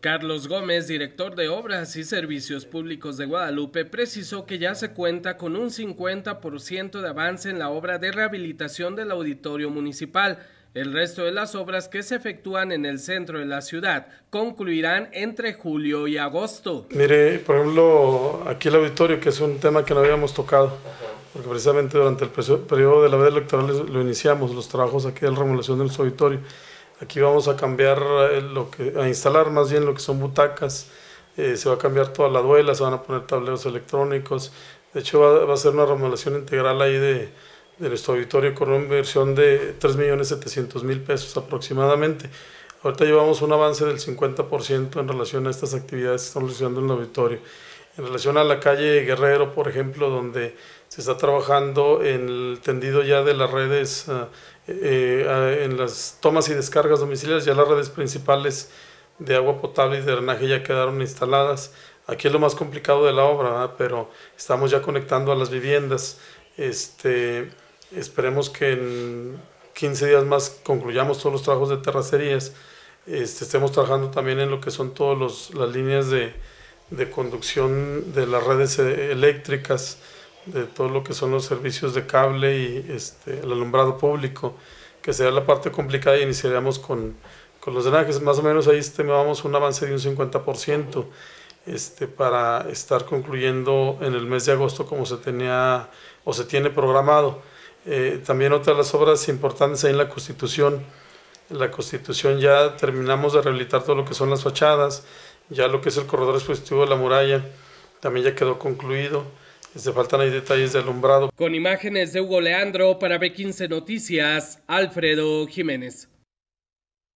Carlos Gómez, director de Obras y Servicios Públicos de Guadalupe, precisó que ya se cuenta con un 50% de avance en la obra de rehabilitación del auditorio municipal. El resto de las obras que se efectúan en el centro de la ciudad concluirán entre julio y agosto. Mire, por ejemplo, aquí el auditorio, que es un tema que no habíamos tocado, porque precisamente durante el periodo de la veda electoral lo iniciamos, los trabajos aquí de la remodelación del auditorio. Aquí vamos a cambiar, eh, lo que, a instalar más bien lo que son butacas. Eh, se va a cambiar toda la duela, se van a poner tableros electrónicos. De hecho, va, a ser una remodelación integral ahí de, nuestro auditorio con una inversión de 3.700.000 pesos aproximadamente. Ahorita llevamos un avance del 50% en relación a estas actividades que estamos realizando en el auditorio. En relación a la calle Guerrero, por ejemplo, donde se está trabajando en el tendido ya de las redes, ah, eh, ah, en las tomas y descargas domiciliarias, ya las redes principales de agua potable y de drenaje ya quedaron instaladas. Aquí es lo más complicado de la obra, pero estamos ya conectando a las viviendas. Este, esperemos que en 15 días más concluyamos todos los trabajos de terracerías. Este, estemos trabajando también en lo que son todas las líneas de, de, conducción de las redes eh, eléctricas de todo lo que son los servicios de cable y este, el alumbrado público, que sería la parte complicada y iniciaríamos con, con los drenajes. Más o menos ahí tenemos un avance de un 50% este, para estar concluyendo en el mes de agosto como se tenía o se tiene programado. Eh, también otras de las obras importantes ahí en la Constitución. En la Constitución ya terminamos de rehabilitar todo lo que son las fachadas, ya lo que es el corredor expositivo de la muralla también ya quedó concluido. Se faltan ahí detalles de alumbrado. Con imágenes de Hugo Leandro para B15 Noticias, Alfredo Jiménez.